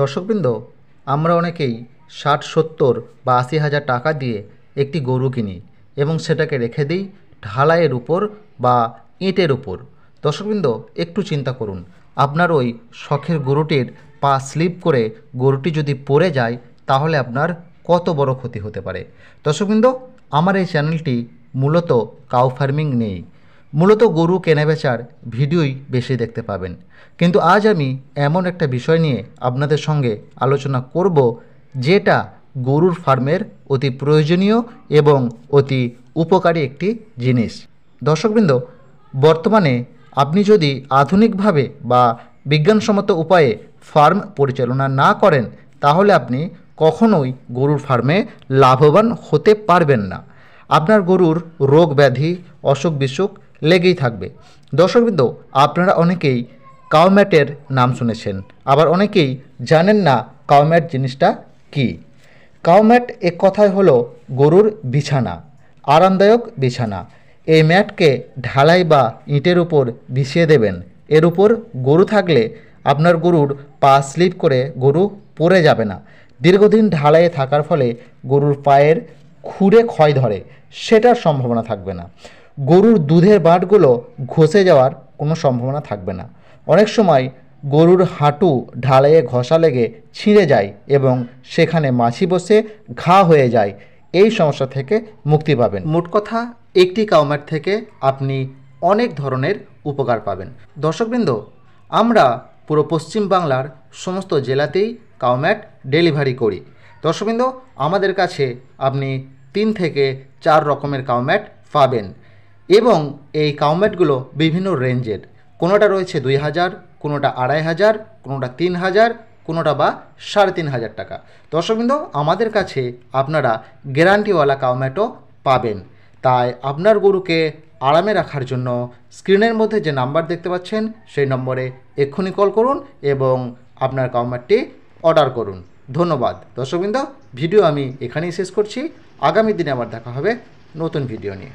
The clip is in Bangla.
দর্শকবৃন্দ আমরা অনেকেই ষাট সত্তর বা আশি হাজার টাকা দিয়ে একটি গরু কিনি এবং সেটাকে রেখে দিই ঢালাইয়ের উপর বা ইঁটের উপর দর্শকবৃন্দ একটু চিন্তা করুন আপনার ওই শখের গরুটির পা স্লিপ করে গরুটি যদি পড়ে যায় তাহলে আপনার কত বড় ক্ষতি হতে পারে দর্শকবৃন্দ আমার এই চ্যানেলটি মূলত কাউ ফার্মিং নেই মূলত গরু কেনাবেচার ভিডিওই বেশি দেখতে পাবেন কিন্তু আজ আমি এমন একটা বিষয় নিয়ে আপনাদের সঙ্গে আলোচনা করব যেটা গরুর ফার্মের অতি প্রয়োজনীয় এবং অতি উপকারী একটি জিনিস দর্শকবৃন্দ বর্তমানে আপনি যদি আধুনিকভাবে বা বিজ্ঞানসম্মত উপায়ে ফার্ম পরিচালনা না করেন তাহলে আপনি কখনোই গরুর ফার্মে লাভবান হতে পারবেন না আপনার গরুর রোগ ব্যাধি অসুখ বিসুখ লেগেই থাকবে দর্শকবৃন্দ আপনারা অনেকেই কাউম্যাটের নাম শুনেছেন আবার অনেকেই জানেন না কাউম্যাট জিনিসটা কি কাউম্যাট এক কথায় হলো গরুর বিছানা আরামদায়ক বিছানা এই ম্যাটকে ঢালাই বা ইটের উপর বিছিয়ে দেবেন এর উপর গরু থাকলে আপনার গরুর পা স্লিপ করে গরু পড়ে যাবে না দীর্ঘদিন ঢালাইয়ে থাকার ফলে গরুর পায়ের খুঁড়ে ক্ষয় ধরে সেটার সম্ভাবনা থাকবে না গরুর দুধের বাটগুলো ঘষে যাওয়ার কোনো সম্ভাবনা থাকবে না অনেক সময় গরুর হাঁটু ঢালাইয়ে ঘষা লেগে ছিঁড়ে যায় এবং সেখানে মাছি বসে ঘা হয়ে যায় এই সমস্যা থেকে মুক্তি পাবেন মোট কথা একটি কাউমেট থেকে আপনি অনেক ধরনের উপকার পাবেন দর্শকবৃন্দ আমরা পুরো পশ্চিমবাংলার সমস্ত জেলাতেই কাউম্যাট ডেলিভারি করি দর্শকবৃন্দ আমাদের কাছে আপনি তিন থেকে চার রকমের কাউম্যাট পাবেন এবং এই কাউমেটগুলো বিভিন্ন রেঞ্জের কোনোটা রয়েছে দুই হাজার কোনোটা আড়াই হাজার কোনোটা তিন হাজার কোনোটা বা সাড়ে তিন হাজার টাকা দর্শকবৃন্দ আমাদের কাছে আপনারা গ্যারান্টিওয়ালা কাউম্যাটও পাবেন তাই আপনার গরুকে আরামে রাখার জন্য স্ক্রিনের মধ্যে যে নাম্বার দেখতে পাচ্ছেন সেই নম্বরে এক্ষুনি কল করুন এবং আপনার কাউম্যাটটি অর্ডার করুন ধন্যবাদ দর্শকবৃন্দ ভিডিও আমি এখানেই শেষ করছি আগামী দিনে আবার দেখা হবে নতুন ভিডিও নিয়ে